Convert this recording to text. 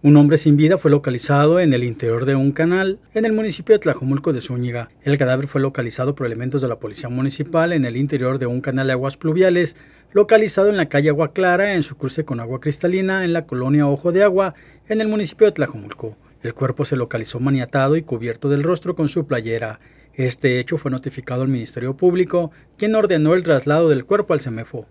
Un hombre sin vida fue localizado en el interior de un canal en el municipio de Tlajomulco de Zúñiga. El cadáver fue localizado por elementos de la Policía Municipal en el interior de un canal de aguas pluviales localizado en la calle Agua Clara en su cruce con agua cristalina en la colonia Ojo de Agua en el municipio de Tlajomulco. El cuerpo se localizó maniatado y cubierto del rostro con su playera. Este hecho fue notificado al Ministerio Público, quien ordenó el traslado del cuerpo al CEMEFO.